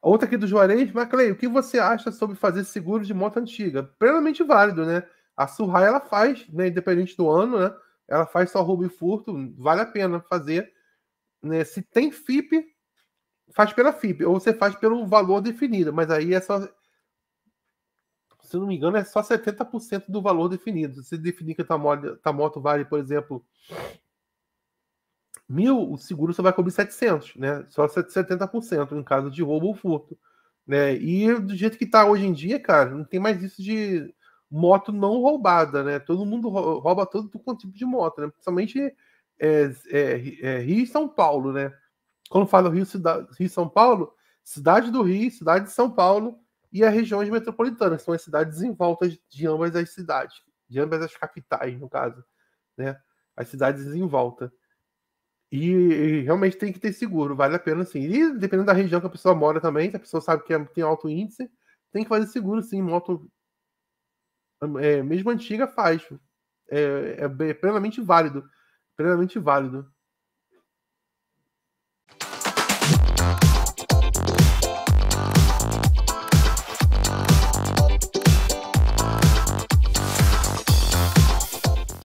Outra aqui do Juarez, Maclay, o que você acha sobre fazer seguro de moto antiga? Plenamente válido, né? A Surra ela faz, né? Independente do ano, né? Ela faz só roubo e furto, vale a pena fazer. Né? Se tem FIP, faz pela FIP, ou você faz pelo valor definido, mas aí é só. Se não me engano, é só 70% do valor definido. Se definir que a tua moto vale, por exemplo, mil, o seguro só vai cobrir 700, né? Só 70% em caso de roubo ou furto, né? E do jeito que tá hoje em dia, cara, não tem mais isso de moto não roubada, né? Todo mundo rouba todo tipo de moto, né? Principalmente é, é, é, Rio e São Paulo, né? Quando falo Rio, cidade, Rio São Paulo, cidade do Rio, cidade de São Paulo e as regiões metropolitanas, são as cidades em volta de ambas as cidades, de ambas as capitais, no caso, né? As cidades em volta. E, e, realmente tem que ter seguro, vale a pena sim. E dependendo da região que a pessoa mora também, se a pessoa sabe que é, tem alto índice, tem que fazer seguro sim. Moto, é, mesmo antiga, faz. É, é, é plenamente válido. Plenamente válido.